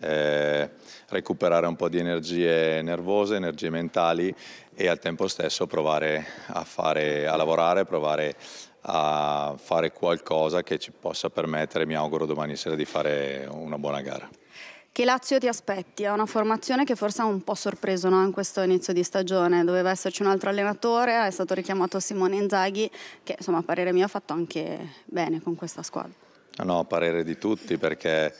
eh, recuperare un po' di energie nervose, energie mentali e al tempo stesso provare a, fare, a lavorare, provare a fare qualcosa che ci possa permettere, mi auguro, domani sera di fare una buona gara. Che Lazio ti aspetti? È una formazione che forse ha un po' sorpreso no? in questo inizio di stagione. Doveva esserci un altro allenatore, è stato richiamato Simone Inzaghi, che insomma a parere mio ha fatto anche bene con questa squadra. Ah no, a parere di tutti perché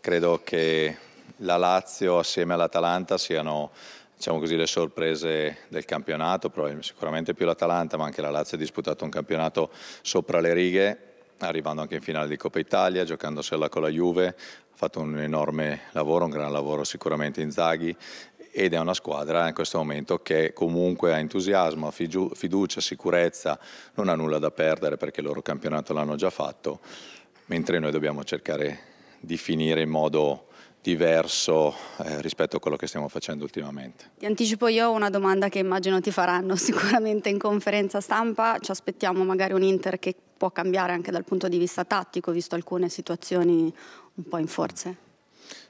credo che la Lazio assieme all'Atalanta siano diciamo così, le sorprese del campionato, sicuramente più l'Atalanta, ma anche la Lazio ha disputato un campionato sopra le righe, arrivando anche in finale di Coppa Italia, giocandosela con la Juve, ha fatto un enorme lavoro, un gran lavoro sicuramente in Zaghi ed è una squadra in questo momento che comunque ha entusiasmo, fiducia, sicurezza, non ha nulla da perdere perché il loro campionato l'hanno già fatto, mentre noi dobbiamo cercare di finire in modo diverso eh, rispetto a quello che stiamo facendo ultimamente. Ti anticipo io una domanda che immagino ti faranno sicuramente in conferenza stampa, ci aspettiamo magari un Inter che può cambiare anche dal punto di vista tattico, visto alcune situazioni un po' in forze?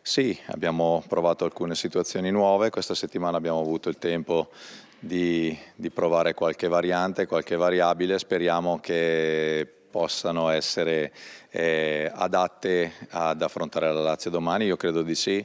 Sì, abbiamo provato alcune situazioni nuove, questa settimana abbiamo avuto il tempo di, di provare qualche variante, qualche variabile, speriamo che possano essere eh, adatte ad affrontare la Lazio domani, io credo di sì,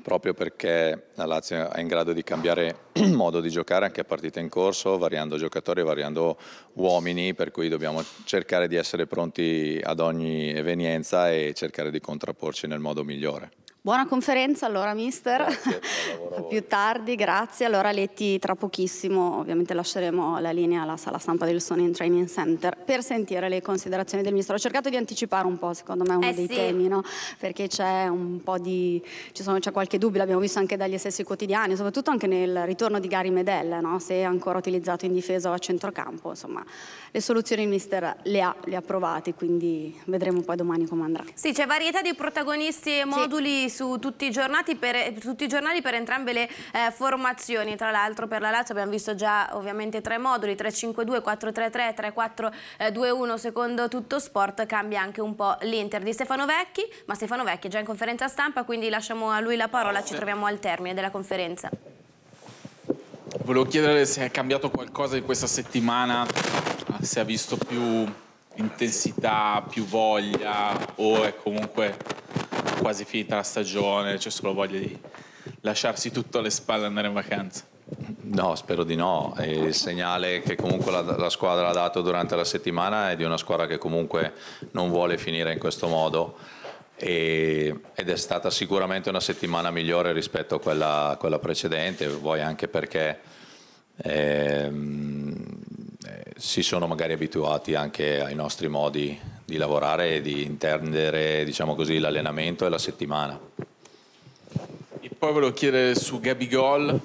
proprio perché la Lazio è in grado di cambiare modo di giocare anche a partita in corso, variando giocatori, variando uomini, per cui dobbiamo cercare di essere pronti ad ogni evenienza e cercare di contrapporci nel modo migliore. Buona conferenza allora mister, grazie, a più tardi, grazie. Allora Letti tra pochissimo ovviamente lasceremo la linea alla sala stampa del Sony Training Center per sentire le considerazioni del ministro. Ho cercato di anticipare un po' secondo me uno eh dei sì. temi, no? perché c'è un po' di, c'è qualche dubbio, l'abbiamo visto anche dagli stessi quotidiani, soprattutto anche nel ritorno di Gary Medella, no? se è ancora utilizzato in difesa o a centrocampo, insomma le soluzioni il mister le ha, le ha provate, quindi vedremo poi domani come andrà. Sì, c'è varietà di protagonisti e moduli. Sì su tutti i giornali per, eh, i giornali per entrambe le eh, formazioni, tra l'altro per la Lazio abbiamo visto già ovviamente tre moduli, 352, 433, 3421 secondo tutto sport, cambia anche un po' l'Inter di Stefano Vecchi, ma Stefano Vecchi è già in conferenza stampa, quindi lasciamo a lui la parola, ci troviamo al termine della conferenza. Volevo chiedere se è cambiato qualcosa in questa settimana, se ha visto più intensità, più voglia o è comunque quasi finita la stagione, c'è solo voglia di lasciarsi tutto alle spalle e andare in vacanza? No, spero di no. Il segnale che comunque la, la, squadra ha dato durante la settimana è di una squadra che comunque non vuole finire in questo modo e, ed è stata sicuramente una settimana migliore rispetto a quella, quella precedente, vuoi anche perché ehm, eh, si sono magari abituati anche ai nostri modi di lavorare e di intendere diciamo così, l'allenamento e la settimana. E poi volevo chiedere su Gabigol,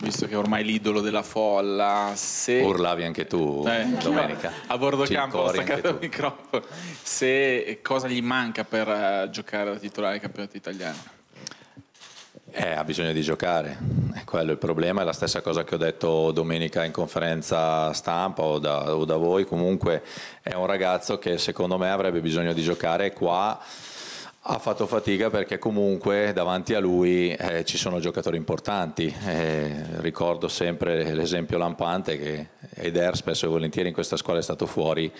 visto che è ormai l'idolo della folla, se... Urlavi anche tu eh, domenica. A bordo Ci campo staccato il microfono. Se cosa gli manca per eh, giocare da titolare al campionato italiano? Eh, ha bisogno di giocare, è quello il problema, è la stessa cosa che ho detto domenica in conferenza stampa o da, o da voi, comunque è un ragazzo che secondo me avrebbe bisogno di giocare qua ha fatto fatica perché comunque davanti a lui eh, ci sono giocatori importanti. Eh, ricordo sempre l'esempio lampante che Eder spesso e volentieri in questa squadra è stato fuori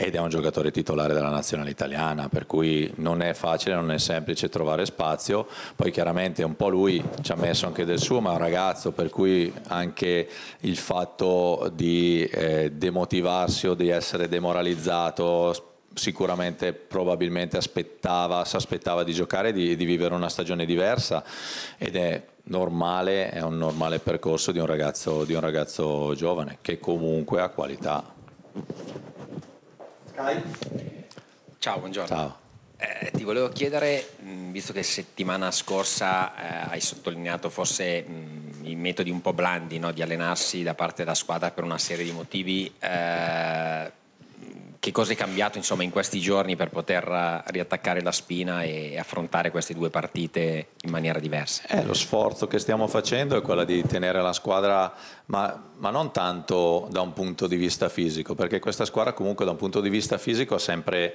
ed è un giocatore titolare della nazionale italiana, per cui non è facile, non è semplice trovare spazio, poi chiaramente un po' lui ci ha messo anche del suo, ma è un ragazzo, per cui anche il fatto di eh, demotivarsi o di essere demoralizzato sicuramente probabilmente aspettava, si aspettava di giocare, di, di vivere una stagione diversa ed è normale, è un normale percorso di un ragazzo, di un ragazzo giovane che comunque ha qualità. Kai. Ciao, buongiorno. Ciao. Eh, ti volevo chiedere, mm, visto che settimana scorsa eh, hai sottolineato forse mh, mm, i metodi un po' blandi no, di allenarsi da parte della squadra per una serie di motivi, eh, che cosa è cambiato insomma, in questi giorni per poter eh, riattaccare la spina e affrontare queste due partite in maniera diversa? Eh, lo sforzo che stiamo facendo è quello di tenere la squadra, ma, ma, non tanto da un punto di vista fisico, perché questa squadra comunque da un punto di vista fisico ha sempre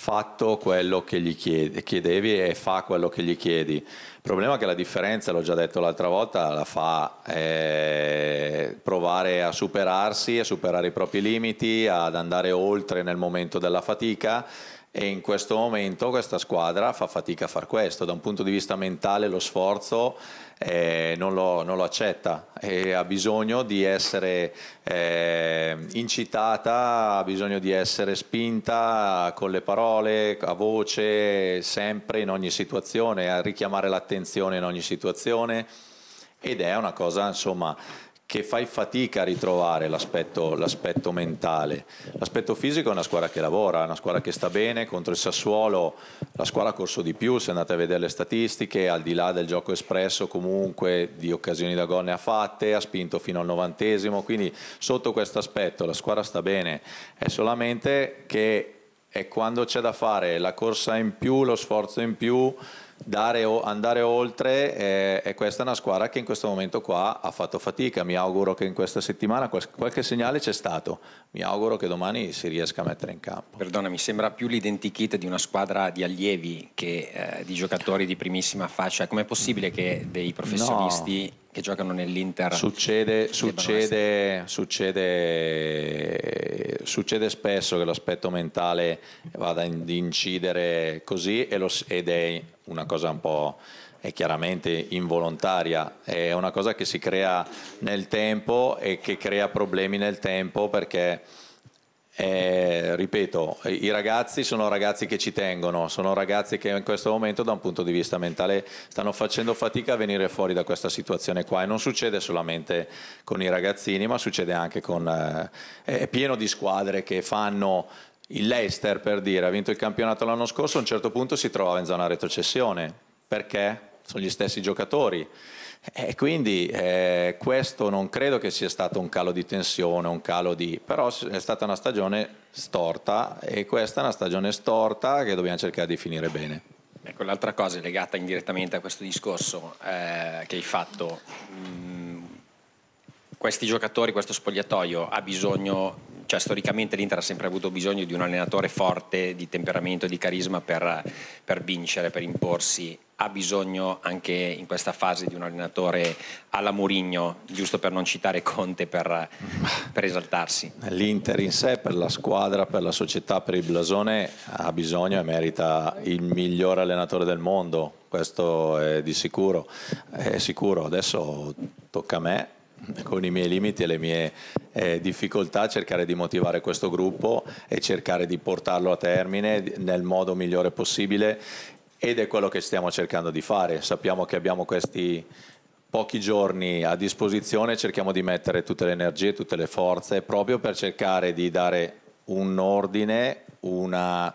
fatto quello che gli chiedi, chiedevi e fa quello che gli chiedi. Il problema è che la differenza, l'ho già detto l'altra volta, la fa eh, provare a superarsi, a superare i propri limiti, ad andare oltre nel momento della fatica e in questo momento questa squadra fa fatica a far questo, da un punto di vista mentale lo sforzo eh, non, lo, non, lo, accetta e ha bisogno di essere eh, incitata, ha bisogno di essere spinta con le parole, a voce, sempre in ogni situazione, a richiamare l'attenzione in ogni situazione ed è una cosa insomma che fai fatica a ritrovare l'aspetto, mentale. L'aspetto fisico è una squadra che lavora, è una squadra che sta bene contro il Sassuolo, la squadra ha corso di più, se andate a vedere le statistiche, al di là del gioco espresso comunque di occasioni da gol ne ha fatte, ha spinto fino al novantesimo, quindi sotto questo aspetto la squadra sta bene, è solamente che è quando c'è da fare la corsa in più, lo sforzo in più dare, o andare oltre eh, e questa è una squadra che in questo momento qua ha fatto fatica, mi auguro che in questa settimana qualche segnale c'è stato, mi auguro che domani si riesca a mettere in campo. Perdona, mi sembra più l'identikit di una squadra di allievi che eh, di giocatori di primissima fascia, com'è possibile che dei professionisti... No che giocano nell'Inter. Succede, succede, succede, succede, spesso che l'aspetto mentale vada ad incidere così lo, ed è una cosa un po' è chiaramente involontaria, è una cosa che si crea nel tempo e che crea problemi nel tempo perché eh, ripeto, i ragazzi sono ragazzi che ci tengono, sono ragazzi che in questo momento da un punto di vista mentale stanno facendo fatica a venire fuori da questa situazione qua e non succede solamente con i ragazzini ma succede anche con... Eh, è pieno di squadre che fanno il Leicester per dire, ha vinto il campionato l'anno scorso, a un certo punto si trova in zona retrocessione, perché? Sono gli stessi giocatori. Eh, e quindi eh, questo non credo che sia stato un calo di tensione, un calo di... però è stata una stagione storta e questa è una stagione storta che dobbiamo cercare di finire bene. Ecco, l'altra cosa legata indirettamente a questo discorso eh, che hai fatto, mh, mm, questi giocatori, questo spogliatoio ha bisogno cioè, storicamente l'Inter ha sempre avuto bisogno di un allenatore forte, di temperamento, di carisma per, per vincere, per imporsi ha bisogno anche in questa fase di un allenatore alla Murigno, giusto per non citare Conte, per, per esaltarsi? L'Inter in sé, per la squadra, per la società, per il blasone, ha bisogno e merita il miglior allenatore del mondo, questo è di sicuro. È sicuro. Adesso tocca a me con i miei limiti e le mie eh, difficoltà cercare di motivare questo gruppo e cercare di portarlo a termine nel modo migliore possibile ed è quello che stiamo cercando di fare. Sappiamo che abbiamo questi pochi giorni a disposizione, cerchiamo di mettere tutte le energie, tutte le forze proprio per cercare di dare un ordine, una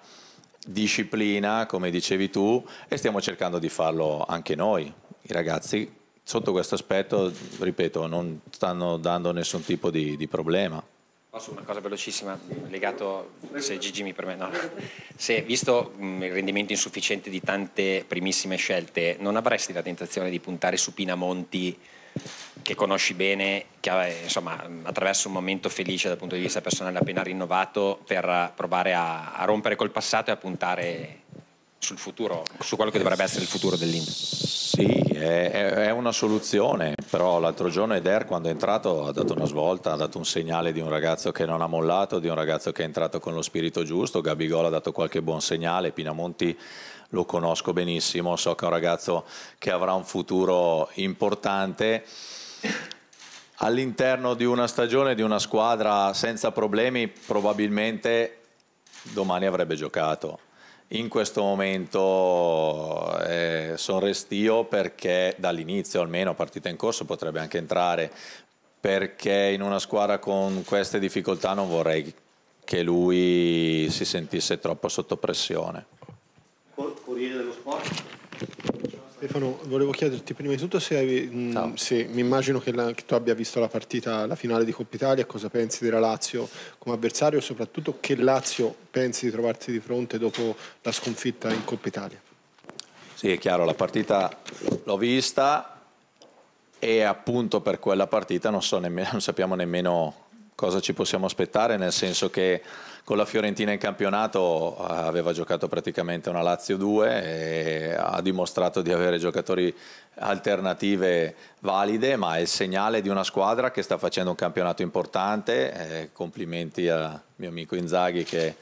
disciplina, come dicevi tu, e stiamo cercando di farlo anche noi, i ragazzi sotto questo aspetto, ripeto, non stanno dando nessun tipo di, di problema. Posso una cosa velocissima, legato, se Gigi mi permette, no. se visto mh, mm, il rendimento insufficiente di tante primissime scelte, non avresti la tentazione di puntare su Pinamonti che conosci bene, che eh, insomma, attraverso un momento felice dal punto di vista personale appena rinnovato per provare a, a rompere col passato e a puntare sul futuro, su quello che dovrebbe essere il futuro dell'Inter. Sì, è, è, una soluzione, però l'altro giorno Eder quando è entrato ha dato una svolta, ha dato un segnale di un ragazzo che non ha mollato, di un ragazzo che è entrato con lo spirito giusto, Gabigol ha dato qualche buon segnale, Pinamonti lo conosco benissimo, so che è un ragazzo che avrà un futuro importante. All'interno di una stagione, di una squadra senza problemi, probabilmente domani avrebbe giocato in questo momento eh, sono restio perché dall'inizio almeno partita in corso potrebbe anche entrare perché in una squadra con queste difficoltà non vorrei che lui si sentisse troppo sotto pressione. Corriere dello Sport. Stefano, volevo chiederti prima di tutto se, hai, mh, se mi immagino che, la, che, tu abbia visto la partita, la finale di Coppa Italia, cosa pensi della Lazio come avversario e soprattutto che Lazio pensi di trovarti di fronte dopo la sconfitta in Coppa Italia? Sì, è chiaro, la partita l'ho vista e appunto per quella partita non, so nemmeno, non sappiamo nemmeno cosa ci possiamo aspettare, nel senso che con la Fiorentina in campionato eh, aveva giocato praticamente una Lazio 2 e ha dimostrato di avere giocatori alternative valide, ma è il segnale di una squadra che sta facendo un campionato importante. Eh, complimenti al mio amico Inzaghi che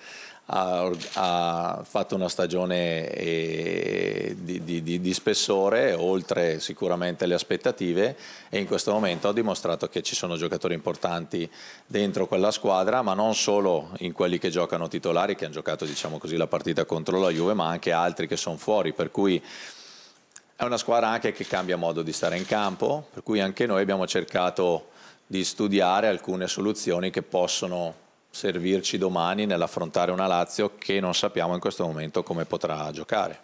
ha, ha fatto una stagione eh, di, di, di, spessore, oltre sicuramente le aspettative e in questo momento ha dimostrato che ci sono giocatori importanti dentro quella squadra, ma non solo in quelli che giocano titolari, che hanno giocato diciamo così, la partita contro la Juve, ma anche altri che sono fuori, per cui... È una squadra anche che cambia modo di stare in campo, per cui anche noi abbiamo cercato di studiare alcune soluzioni che possono servirci domani nell'affrontare una Lazio che non sappiamo in questo momento come potrà giocare.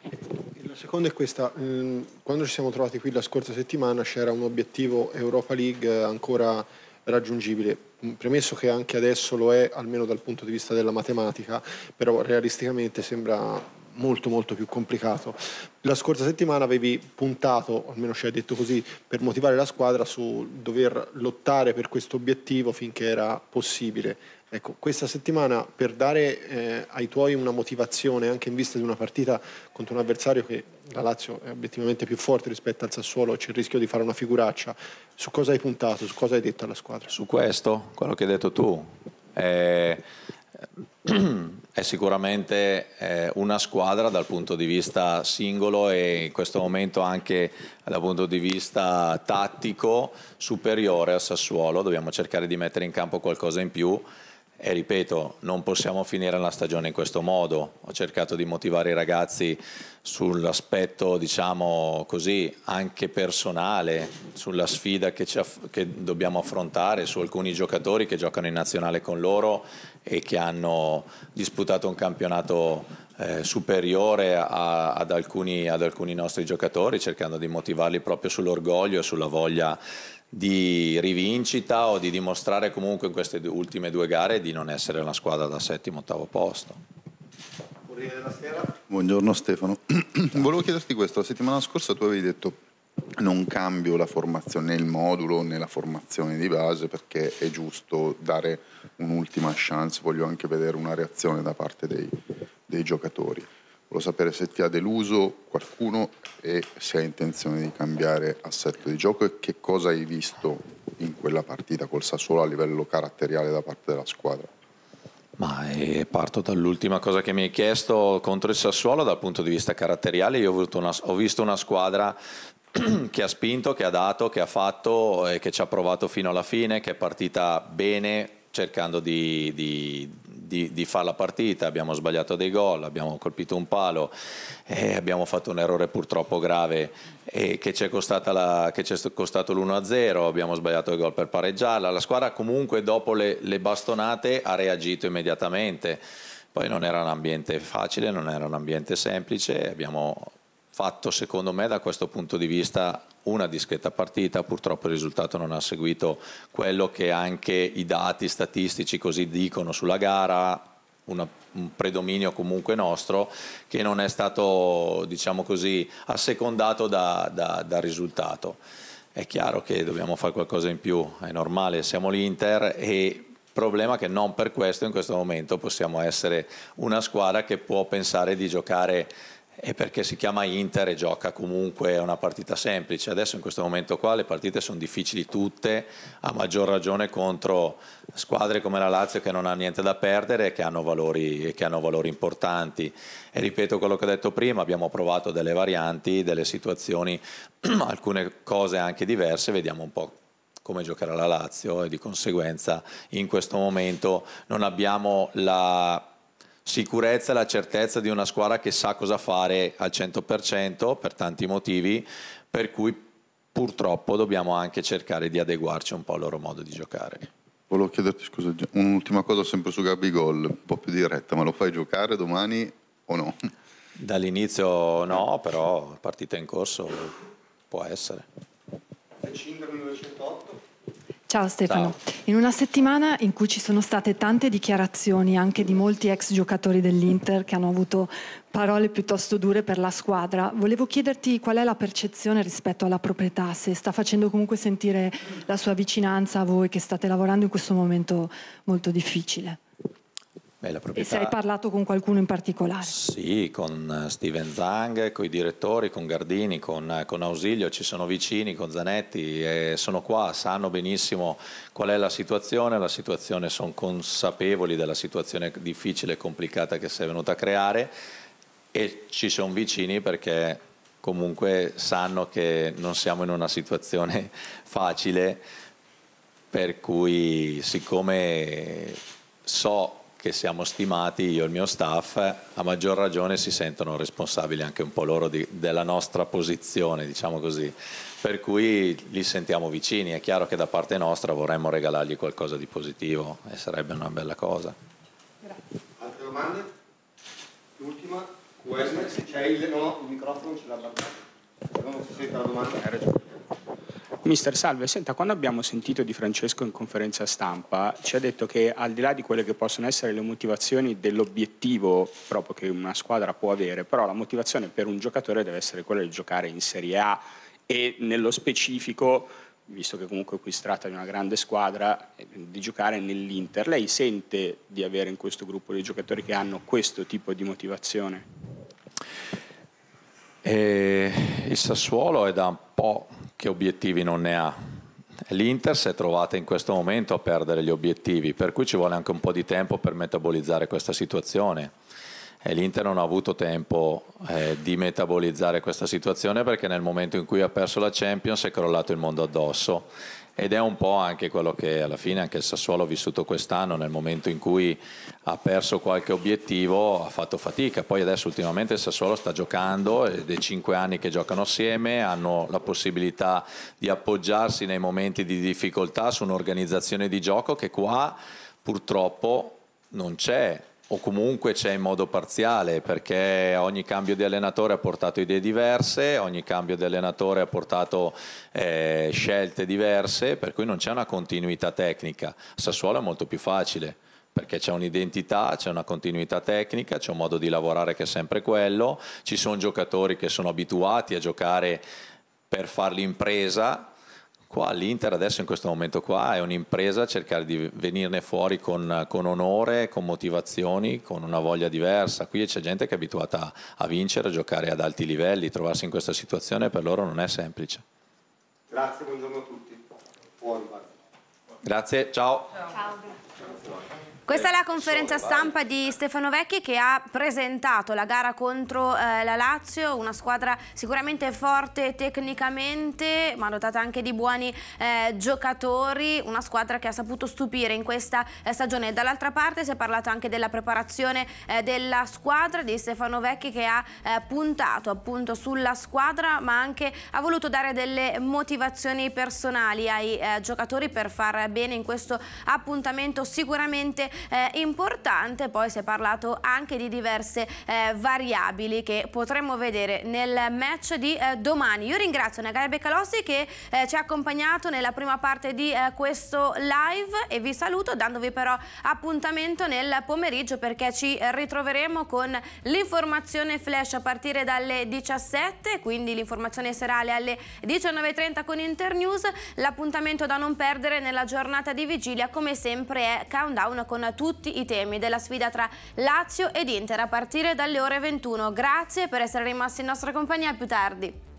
La seconda è questa, mm, quando ci siamo trovati qui la scorsa settimana c'era un obiettivo Europa League eh, ancora raggiungibile, mm, premesso che anche adesso lo è almeno dal punto di vista della matematica, però realisticamente sembra molto molto più complicato. La scorsa settimana avevi puntato, almeno ci hai detto così, per motivare la squadra su dover lottare per questo obiettivo finché era possibile. Ecco, questa settimana per dare eh, ai tuoi una motivazione anche in vista di una partita contro un avversario che la Lazio è obiettivamente più forte rispetto al Sassuolo, c'è il rischio di fare una figuraccia, su cosa hai puntato, su cosa hai detto alla squadra? Su questo, quello che hai detto tu. Eh, è sicuramente eh, una squadra dal punto di vista singolo e in questo momento anche dal punto di vista tattico superiore a Sassuolo, dobbiamo cercare di mettere in campo qualcosa in più e ripeto, non possiamo finire la stagione in questo modo. Ho cercato di motivare i ragazzi sull'aspetto, diciamo così, anche personale, sulla sfida che, che, dobbiamo affrontare, su alcuni giocatori che giocano in nazionale con loro e che hanno disputato un campionato eh, superiore a, ad, alcuni, ad, alcuni, nostri giocatori, cercando di motivarli proprio sull'orgoglio e sulla voglia di rivincita o di dimostrare comunque in queste ultime due gare di non essere una squadra da settimo ottavo posto. Buongiorno Stefano. Volevo chiederti questo, la settimana scorsa tu avevi detto non cambio la formazione, né il modulo né la formazione di base perché è giusto dare un'ultima chance, voglio anche vedere una reazione da parte dei, dei giocatori. Volevo sapere se ti ha deluso qualcuno e se hai intenzione di cambiare assetto di gioco e che cosa hai visto in quella partita col Sassuolo a livello caratteriale da parte della squadra. Ma eh, parto dall'ultima cosa che mi hai chiesto contro il Sassuolo dal punto di vista caratteriale. Io ho, una, ho visto una squadra che ha spinto, che ha dato, che ha fatto e che ci ha provato fino alla fine, che è partita bene cercando di, di di, di fare la partita, abbiamo sbagliato dei gol, abbiamo colpito un palo, abbiamo fatto un errore purtroppo grave che ci è, che ci è costato l'1-0, abbiamo sbagliato il gol per pareggiarla. La squadra comunque dopo le, le bastonate ha reagito immediatamente. Poi non era un ambiente facile, non era un ambiente semplice, abbiamo fatto secondo me da questo punto di vista una discreta partita, purtroppo il risultato non ha seguito quello che anche i dati statistici così dicono sulla gara, una, un predominio comunque nostro che non è stato, diciamo così, assecondato da, da, dal risultato. È chiaro che dobbiamo fare qualcosa in più, è normale, siamo l'Inter e problema che non per questo in questo momento possiamo essere una squadra che può pensare di giocare e perché si chiama Inter e gioca comunque una partita semplice. Adesso in questo momento qua le partite sono difficili tutte, a maggior ragione contro squadre come la Lazio che non ha niente da perdere e che hanno valori, che hanno valori importanti. E ripeto quello che ho detto prima, abbiamo provato delle varianti, delle situazioni, alcune cose anche diverse, vediamo un po' come giocherà la Lazio e di conseguenza in questo momento non abbiamo la sicurezza e la certezza di una squadra che sa cosa fare al 100% per tanti motivi, per cui purtroppo dobbiamo anche cercare di adeguarci un po' al loro modo di giocare. Volevo chiederti scusa, un'ultima cosa sempre su Gabigol, un po' più diretta, ma lo fai giocare domani o no? Dall'inizio no, però partita in corso può essere. 5.908 Ciao Stefano. Ciao. In una settimana in cui ci sono state tante dichiarazioni anche di molti ex giocatori dell'Inter che hanno avuto parole piuttosto dure per la squadra, volevo chiederti qual è la percezione rispetto alla proprietà, se sta facendo comunque sentire la sua vicinanza a voi che state lavorando in questo momento molto difficile. Beh, la proprietà... E se hai parlato con qualcuno in particolare? Sì, con eh, Steven Zang, con i direttori, con Gardini, con, eh, con Ausilio, ci sono vicini, con Zanetti, e sono qua, sanno benissimo qual è la situazione, la situazione sono consapevoli della situazione difficile e complicata che si è venuta a creare e ci sono vicini perché comunque sanno che non siamo in una situazione facile per cui siccome so che siamo stimati, io e il mio staff, eh, a maggior ragione si sentono responsabili anche un po' loro di, della nostra posizione, diciamo così. Per cui li sentiamo vicini, è chiaro che da parte nostra vorremmo regalargli qualcosa di positivo e sarebbe una bella cosa. Grazie. Altre domande? L'ultima, QS, se c'è il, no, il microfono ce l'ha abbattuto. Se non si sente la domanda, hai ragione. Mister Salve, senta, quando abbiamo sentito di Francesco in conferenza stampa ci ha detto che al di là di quelle che possono essere le motivazioni dell'obiettivo proprio che una squadra può avere, però la motivazione per un giocatore deve essere quella di giocare in Serie A e nello specifico, visto che comunque qui si tratta di una grande squadra, di giocare nell'Inter. Lei sente di avere in questo gruppo dei giocatori che hanno questo tipo di motivazione? Eh, il Sassuolo è da un po' che obiettivi non ne ha. L'Inter si è trovata in questo momento a perdere gli obiettivi, per cui ci vuole anche un po' di tempo per metabolizzare questa situazione. E L'Inter non ha avuto tempo eh, di metabolizzare questa situazione perché nel momento in cui ha perso la Champions è crollato il mondo addosso ed è un po' anche quello che alla fine anche il Sassuolo ha vissuto quest'anno nel momento in cui ha perso qualche obiettivo ha fatto fatica poi adesso ultimamente il Sassuolo sta giocando ed è cinque anni che giocano assieme hanno la possibilità di appoggiarsi nei momenti di difficoltà su un'organizzazione di gioco che qua purtroppo non c'è o comunque c'è in modo parziale perché ogni cambio di allenatore ha portato idee diverse, ogni cambio di allenatore ha portato eh, scelte diverse, per cui non c'è una continuità tecnica. Sassuolo è molto più facile perché c'è un'identità, c'è una continuità tecnica, c'è un modo di lavorare che è sempre quello, ci sono giocatori che sono abituati a giocare per fare l'impresa, Qua l'Inter adesso in questo momento qua è un'impresa cercare di venirne fuori con, con onore, con motivazioni, con una voglia diversa. Qui c'è gente che è abituata a vincere, a giocare ad alti livelli, trovarsi in questa situazione per loro non è semplice. Grazie, buongiorno a tutti. Buon Grazie, ciao. ciao. ciao. Questa è la eh, conferenza stampa di Stefano Vecchi che ha presentato la gara contro eh, la Lazio, una squadra sicuramente forte tecnicamente ma dotata anche di buoni eh, giocatori, una squadra che ha saputo stupire in questa eh, stagione. Dall'altra parte si è parlato anche della preparazione eh, della squadra di Stefano Vecchi che ha eh, puntato appunto sulla squadra ma anche ha voluto dare delle motivazioni personali ai giocatori per far bene in questo appuntamento sicuramente eh, importante, poi si è parlato anche di diverse eh, variabili che potremmo vedere nel match di eh, domani. Io ringrazio Nagabe Calossi che eh, ci ha accompagnato nella prima parte di eh, questo live e vi saluto dandovi però appuntamento nel pomeriggio perché ci ritroveremo con l'informazione flash a partire dalle 17, quindi l'informazione serale alle 19.30 con Internews, l'appuntamento da non perdere nella giornata di vigilia come sempre è Countdown con tutti i temi della sfida tra Lazio ed Inter a partire dalle ore 21. Grazie per essere rimasti in nostra compagnia più tardi.